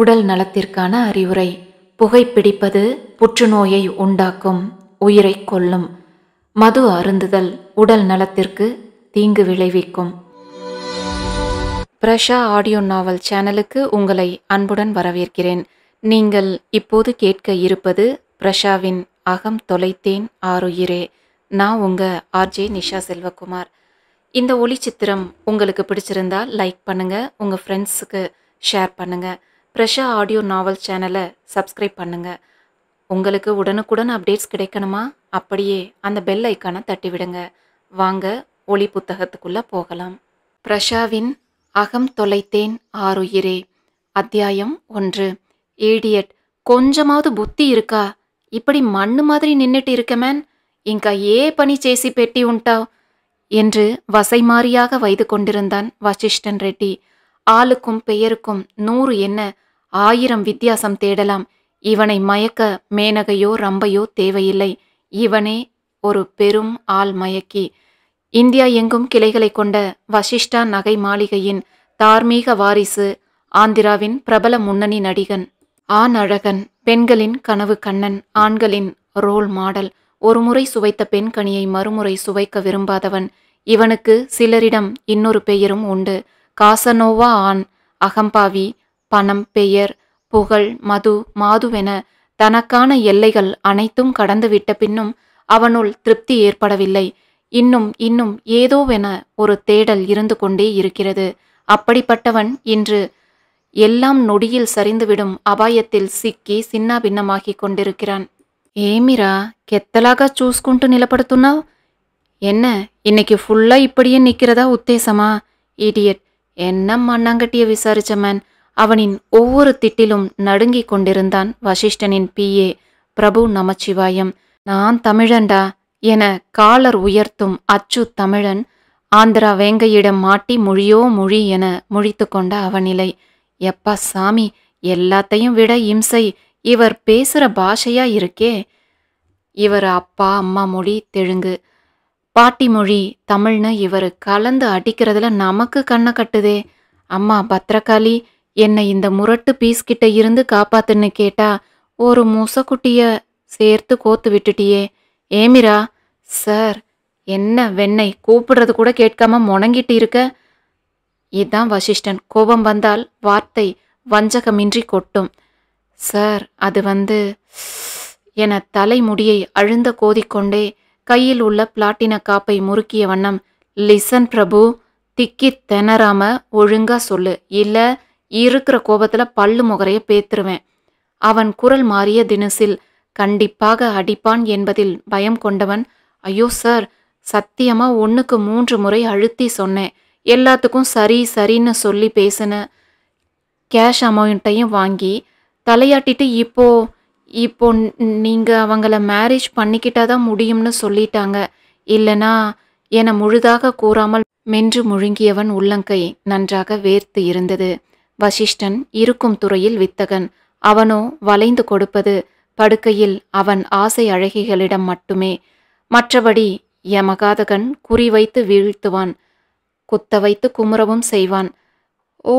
உடல் நலத்திற்கான அறிவுரை புகைப்பிடிப்பது புற்றுநோயை உண்டாக்கும் உயிரை கொல்லும் மது அருந்துதல் உடல் நலத்திற்கு தீங்கு விளைவிக்கும் பிரஷா ஆடியோ நாவல் சேனலுக்கு உங்களை அன்புடன் வரவேற்கிறேன் நீங்கள் இப்போது கேட்க இருப்பது பிரஷாவின் அகம் தொலைத்தேன் ஆறுயிரே நான் உங்கள் ஆர்ஜே நிஷா செல்வகுமார் இந்த ஒளி சித்திரம் உங்களுக்கு பிடிச்சிருந்தால் லைக் பண்ணுங்கள் உங்கள் ஃப்ரெண்ட்ஸுக்கு ஷேர் பண்ணுங்கள் ப்ரெஷா ஆடியோ நாவல் சேனலை சப்ஸ்கிரைப் பண்ணுங்கள் உங்களுக்கு உடனுக்குடன் அப்டேட்ஸ் கிடைக்கணுமா அப்படியே அந்த பெல் ஐக்கானை தட்டி விடுங்க வாங்க ஒளி புத்தகத்துக்குள்ளே போகலாம் பிரஷாவின் அகம் தொலைத்தேன் ஆறுயிரே அத்தியாயம் ஒன்று ஏடியட் கொஞ்சமாவது புத்தி இருக்கா இப்படி மண்ணு மாதிரி நின்றுட்டு இருக்கமேன் இங்கா ஏ பணி சேசி பெட்டி உண்டா என்று வசை மாறியாக வைது கொண்டிருந்தான் வசிஷ்டன் ரெட்டி ஆளுக்கும் பெயருக்கும் நூறு என்ன ஆயிரம் வித்தியாசம் தேடலாம் இவனை மயக்க மேனகையோ ரம்பையோ தேவையில்லை இவனே ஒரு பெரும் ஆள் மயக்கி இந்தியா எங்கும் கிளைகளை கொண்ட வசிஷ்டா நகை மாளிகையின் தார்மீக வாரிசு ஆந்திராவின் பிரபல முன்னணி நடிகன் ஆண் அழகன் பெண்களின் கனவு கண்ணன் ஆண்களின் ரோல் மாடல் ஒருமுறை சுவைத்த பெண்கனியை மறுமுறை சுவைக்க விரும்பாதவன் இவனுக்கு சிலரிடம் இன்னொரு பெயரும் உண்டு காசனோவா ஆண் அகம்பாவி பணம் பெயர் புகழ் மது மாதுவென தனக்கான எல்லைகள் அனைத்தும் கடந்துவிட்ட பின்னும் அவனுள் திருப்தி ஏற்படவில்லை இன்னும் இன்னும் ஏதோவென ஒரு தேடல் இருந்து கொண்டே இருக்கிறது அப்படிப்பட்டவன் இன்று எல்லாம் நொடியில் சரிந்துவிடும் அபாயத்தில் சிக்கி சின்ன பின்னமாகி ஏமிரா கெத்தலாக சூஸ் கொண்டு నిలబడుతున్నావు என்ன இன்னைக்கு ஃபுல்லா இப்படியே நிக்கிறதா உத்தேசமா இடியட் என்ன மண்ணாங்கட்டிய விசாரிச்ச மேன் அவனின் ஒவ்வொரு திட்டிலும் நடுங்கிக் கொண்டிருந்தான் வசிஷ்டனின் பிஏ பிரபு நமச்சிவாயம் நான் தமிழண்டா என காலர் உயர்த்தும் அச்சு தமிழன் ஆந்திரா வேங்கையிடம் மாட்டி மொழியோ மொழி என முழித்து கொண்ட அவனிலை எப்பா சாமி எல்லாத்தையும் விட இம்சை இவர் பேசுகிற பாஷையா இருக்கே இவர் அப்பா அம்மா மொழி தெலுங்கு பாட்டி மொழி தமிழ்னு இவர் கலந்து அடிக்கிறதுல நமக்கு கண்ணை கட்டுதே அம்மா பத்ரகாளி என்னை இந்த முரட்டு பீஸ் கிட்ட இருந்து காப்பாத்துன்னு கேட்டா ஒரு முசக்குட்டிய சேர்த்து கோத்து விட்டுட்டியே ஏமிரா சார் என்ன வெண்ணை கூப்பிடுறது கூட கேட்காம முணங்கிட்டு இருக்க இதான் வசிஷ்டன் கோபம் வந்தால் வார்த்தை வஞ்சகமின்றி கொட்டும் சார் அது வந்து என தலைமுடியை அழுந்த கோதிக்கொண்டே கையில் உள்ள பிளாட்டின காப்பை முறுக்கிய வண்ணம் லிசன் பிரபு திக்கி திணறாம ஒழுங்கா சொல்லு இல்லை இருக்கிற கோபத்துல பல்லு முகரைய பேத்துருவேன் அவன் குரல் மாறிய தினசில் கண்டிப்பாக அடிப்பான் என்பதில் பயம் கொண்டவன் ஐயோ சார் சத்தியமா ஒன்றுக்கு மூன்று முறை அழுத்தி சொன்னேன் எல்லாத்துக்கும் சரி சரின்னு சொல்லி பேசின கேஷ் அமௌண்ட்டையும் வாங்கி தலையாட்டிட்டு இப்போ இப்போ நீங்கள் அவங்கள மேரேஜ் பண்ணிக்கிட்டா தான் முடியும்னு சொல்லிட்டாங்க இல்லைனா என முழுதாக கூறாமல் மென்று முழுங்கியவன் உள்ளங்கை நன்றாக வேர்த்து இருந்தது வசிஷ்டன் இருக்கும் துறையில் வித்தகன் அவனோ வளைந்து கொடுப்பது படுக்கையில் அவன் ஆசை அழகிகளிடம் மட்டுமே மற்றபடி யமகாதகன் குறிவைத்து வீழ்த்துவான் குத்த வைத்து குமுறவும் செய்வான் ஓ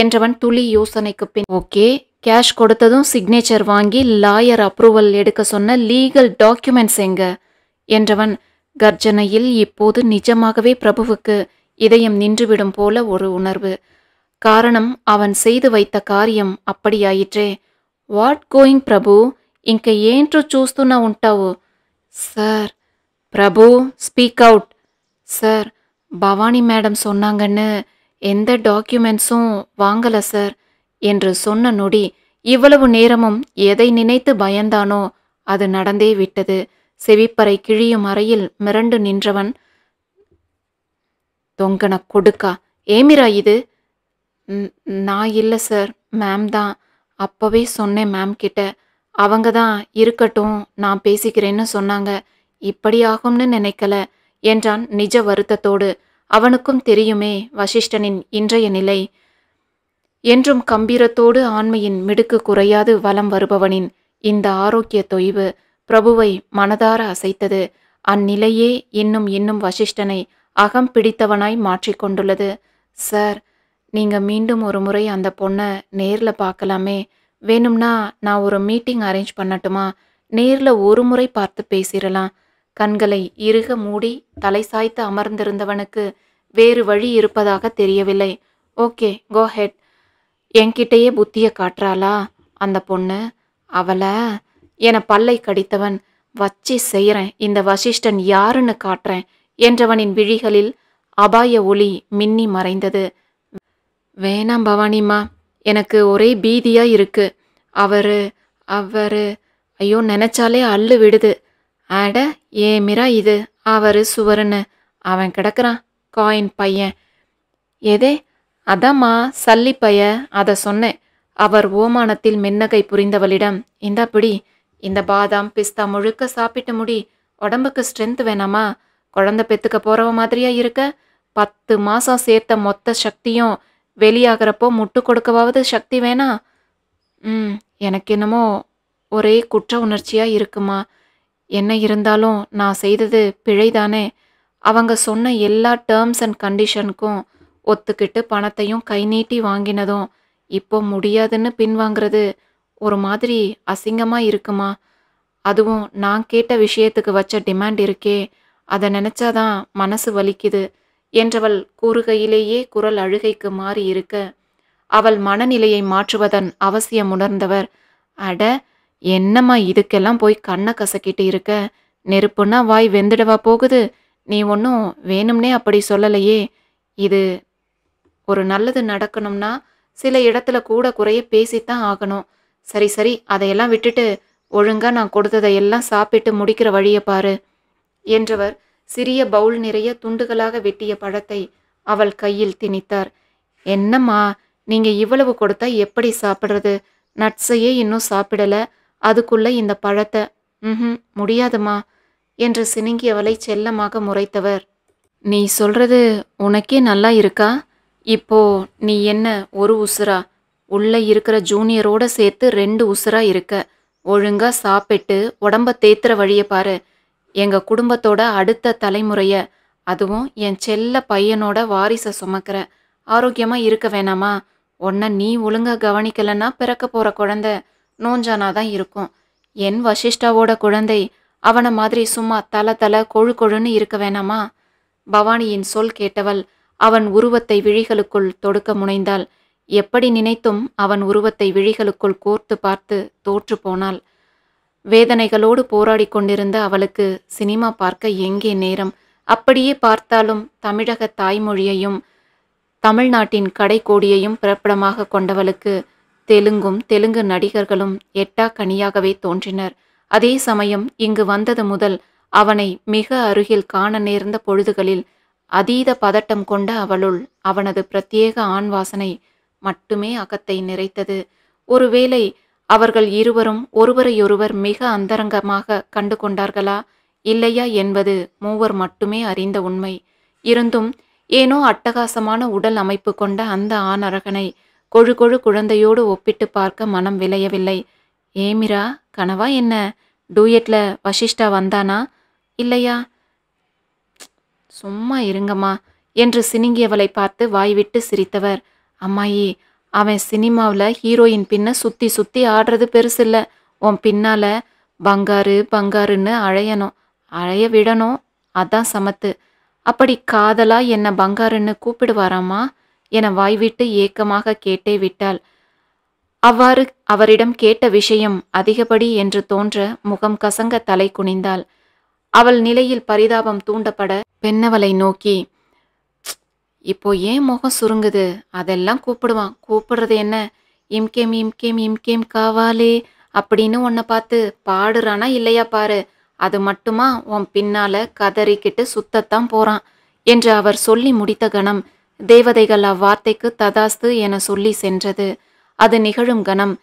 என்றவன் துளி யோசனைக்கு பின் ஓகே கேஷ் கொடுத்ததும் சிக்னேச்சர் வாங்கி லாயர் அப்ரூவல் எடுக்க சொன்ன லீகல் டாக்குமெண்ட்ஸ் எங்க என்றவன் கர்ஜனையில் இப்போது நிஜமாகவே பிரபுவுக்கு இதயம் நின்றுவிடும் போல ஒரு உணர்வு காரணம் அவன் செய்து வைத்த காரியம் அப்படியாயிற்றே வாட் கோயிங் பிரபு இங்க ஏன் சூஸ்துன ఉంటావు sir Prabhu speak out sir Bhavani madam சொன்னாங்கன்னு எந்த டாக்குமெண்ட்ஸும் வாங்கலை சார் என்று சொன்ன நொடி இவ்வளவு நேரமும் எதை நினைத்து பயந்தானோ அது நடந்தே விட்டது செவிப்பறை கிழியும் அறையில் மிரண்டு நின்றவன் தொங்கன கொடுக்கா ஏமிரா இது நான் இல்ல சார். மேம் தான். அப்பவே சொன்னேன் மேம் கிட்ட. அவங்க தான் இருக்கட்டும் நான் பேசிக்கிறேன்னு சொன்னாங்க. இப்படியாகும்னு நினைக்கல" என்றான் நிஜ வருத்தத்தோடு. அவனுக்கும் தெரியுமே வசிஷ்டனின் இன்றைய நிலை. என்றும் கம்பீரத்தோடு ஆண்மையின் மிடுக்கு குறையாது வலம் வருபவனின் இந்த ஆரோக்கிய தொய்வு பிரபுவை மனதார அசைத்தது. அந்நிலையே இன்னும் இன்னும் வசிஷ்டனை அகம் பிடித்தவனாய் மாற்றிக் கொண்டுள்ளது. "சார் நீங்க மீண்டும் ஒரு முறை அந்த பொண்ணை நேரில் பார்க்கலாமே வேணும்னா நான் ஒரு மீட்டிங் அரேஞ்ச் பண்ணட்டுமா நேரில் ஒரு முறை பார்த்து பேசிடலாம் கண்களை இறுக மூடி தலை சாய்த்து அமர்ந்திருந்தவனுக்கு வேறு வழி இருப்பதாக தெரியவில்லை ஓகே கோ ஹெட் என்கிட்டயே புத்திய காட்டுறாளா அந்த பொண்ணு அவளை என பல்லை கடித்தவன் வச்சு செய்கிறேன் இந்த வசிஷ்டன் யாருன்னு காட்டுறேன் என்றவனின் விழிகளில் அபாய ஒளி மின்னி மறைந்தது வேணாம் பவானிம்மா எனக்கு ஒரே பீதியா இருக்கு அவரு அவரு ஐயோ நினச்சாலே அள்ளு விடுது அட ஏமிரா இது அவரு சுவருன்னு அவன் கிடக்குறான் காயின் பையன் எதே அதாம்மா சல்லி பைய அதை சொன்னேன் அவர் ஓமானத்தில் மின்னகை புரிந்தவளிடம் இந்தாப்பிடி பிடி இந்த பாதாம் பிஸ்தா முழுக்க சாப்பிட்டு முடி உடம்புக்கு ஸ்ட்ரென்த் வேணாமா குழந்தை பெத்துக்க போறவ மாதிரியா இருக்க பத்து மாசம் சேர்த்த மொத்த சக்தியும் வெளியாகிறப்போ முட்டு கொடுக்கவாவது சக்தி வேணா ம் எனக்கு என்னமோ ஒரே குற்ற உணர்ச்சியாக இருக்குமா என்ன இருந்தாலும் நான் செய்தது பிழைதானே அவங்க சொன்ன எல்லா டேர்ம்ஸ் அண்ட் கண்டிஷனுக்கும் ஒத்துக்கிட்டு பணத்தையும் கை நீட்டி வாங்கினதும் இப்போ முடியாதுன்னு பின்வாங்கிறது ஒரு மாதிரி அசிங்கமாக இருக்குமா அதுவும் நான் கேட்ட விஷயத்துக்கு வச்ச டிமாண்ட் இருக்கே அதை நினச்சாதான் மனசு வலிக்குது என்றவள் கூறுகையிலேயே குரல் அழுகைக்கு மாறியிருக்க அவள் மனநிலையை மாற்றுவதன் அவசியம் உணர்ந்தவர் அட என்னம்மா இதுக்கெல்லாம் போய் கண்ணை கசக்கிட்டு இருக்க நெருப்புன்னா வாய் வெந்துடவா போகுது நீ ஒன்றும் வேணும்னே அப்படி சொல்லலையே இது ஒரு நல்லது நடக்கணும்னா சில இடத்துல கூட குறைய பேசித்தான் ஆகணும் சரி சரி அதையெல்லாம் விட்டுட்டு ஒழுங்கா நான் கொடுத்ததையெல்லாம் சாப்பிட்டு முடிக்கிற வழியை பாரு என்றவர் சிறிய பவுல் நிறைய துண்டுகளாக வெட்டிய பழத்தை அவள் கையில் திணித்தார் என்னம்மா நீங்க இவ்வளவு கொடுத்தா எப்படி சாப்பிட்றது நட்ஸையே இன்னும் சாப்பிடல அதுக்குள்ள இந்த பழத்தை ம் முடியாதுமா என்று சினுங்கியவளை செல்லமாக முறைத்தவர் நீ சொல்றது உனக்கே நல்லா இருக்கா இப்போ நீ என்ன ஒரு உசுரா உள்ளே இருக்கிற ஜூனியரோட சேர்த்து ரெண்டு உசுரா இருக்க ஒழுங்கா சாப்பிட்டு உடம்ப தேத்துற வழியை பாரு எங்கள் குடும்பத்தோட அடுத்த தலைமுறையை அதுவும் என் செல்ல பையனோட வாரிசை சுமக்கிற ஆரோக்கியமாக இருக்க வேணாமா உன்ன நீ ஒழுங்காக கவனிக்கலன்னா பிறக்க போகிற குழந்த நோஞ்சானாதான் இருக்கும் என் வசிஷ்டாவோட குழந்தை அவனை மாதிரி சும்மா தலை தலை கொழு கொழுன்னு இருக்க வேணாமா பவானியின் சொல் கேட்டவள் அவன் உருவத்தை விழிகளுக்குள் தொடுக்க முனைந்தாள் எப்படி நினைத்தும் அவன் உருவத்தை விழிகளுக்குள் கோர்த்து பார்த்து தோற்று போனாள் வேதனைகளோடு போராடி கொண்டிருந்த அவளுக்கு சினிமா பார்க்க எங்கே நேரம் அப்படியே பார்த்தாலும் தமிழக தாய்மொழியையும் தமிழ்நாட்டின் கடைக்கோடியையும் பிறப்பிடமாக கொண்டவளுக்கு தெலுங்கும் தெலுங்கு நடிகர்களும் எட்டா கனியாகவே தோன்றினர் அதே சமயம் இங்கு வந்தது முதல் அவனை மிக அருகில் காண நேர்ந்த பொழுதுகளில் அதீத பதட்டம் கொண்ட அவளுள் அவனது பிரத்யேக ஆண் வாசனை மட்டுமே அகத்தை நிறைத்தது ஒருவேளை அவர்கள் இருவரும் ஒருவரையொருவர் மிக அந்தரங்கமாக கண்டு கொண்டார்களா இல்லையா என்பது மூவர் மட்டுமே அறிந்த உண்மை இருந்தும் ஏனோ அட்டகாசமான உடல் அமைப்பு கொண்ட அந்த ஆணரகனை கொழு கொழு குழந்தையோடு ஒப்பிட்டு பார்க்க மனம் விளையவில்லை ஏமிரா கனவா என்ன டூயட்ல வசிஷ்டா வந்தானா இல்லையா சும்மா இருங்கம்மா என்று சினிங்கியவளை பார்த்து வாய்விட்டு சிரித்தவர் அம்மாயி அவன் சினிமாவில் ஹீரோயின் பின்ன சுற்றி சுற்றி ஆடுறது பெருசில்ல உன் பின்னால் பங்காரு பங்காருன்னு அழையணும் அழைய விடணும் அதான் சமத்து அப்படி காதலா என்னை பங்காருன்னு கூப்பிடுவாராமா என வாய்விட்டு ஏக்கமாக கேட்டே விட்டாள் அவ்வாறு அவரிடம் கேட்ட விஷயம் அதிகப்படி என்று தோன்ற முகம் கசங்க தலை குனிந்தாள் அவள் நிலையில் பரிதாபம் தூண்டப்பட பெண்ணவளை நோக்கி இப்போ ஏன் முகம் சுருங்குது அதெல்லாம் கூப்பிடுவான் கூப்பிடுறது என்ன இம்கேம் இம்கேம் இம்கேம் காவாலே அப்படின்னு உன்னை பார்த்து பாடுறானா இல்லையா பாரு அது மட்டுமா உன் பின்னால கதறிக்கிட்டு சுத்தத்தான் போறான் என்று அவர் சொல்லி முடித்த கணம் தேவதைகள் அவ்வார்த்தைக்கு ததாஸ்து என சொல்லி சென்றது அது நிகழும் கணம்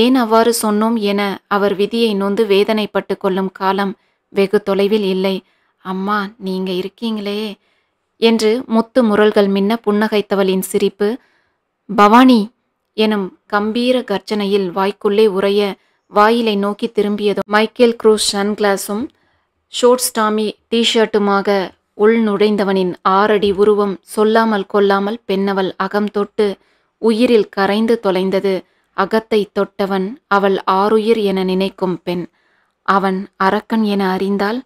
ஏன் அவ்வாறு சொன்னோம் என அவர் விதியை நொந்து வேதனைப்பட்டு கொள்ளும் காலம் வெகு தொலைவில் இல்லை அம்மா நீங்க இருக்கீங்களே என்று முத்து முரல்கள் மின்ன புன்னகைத்தவளின் சிரிப்பு பவானி எனும் கம்பீர கர்ஜனையில் வாய்க்குள்ளே உரைய வாயிலை நோக்கி திரும்பியதும் மைக்கேல் குரூஸ் சன்கிளாஸும் ஷோர்ட்ஸ் டாமி டிஷர்ட்டுமாக உள் நுழைந்தவனின் ஆறடி உருவம் சொல்லாமல் கொல்லாமல் பெண்ணவள் அகம் தொட்டு உயிரில் கரைந்து தொலைந்தது அகத்தை தொட்டவன் அவள் ஆறுயிர் என நினைக்கும் பெண் அவன் அரக்கன் என அறிந்தால்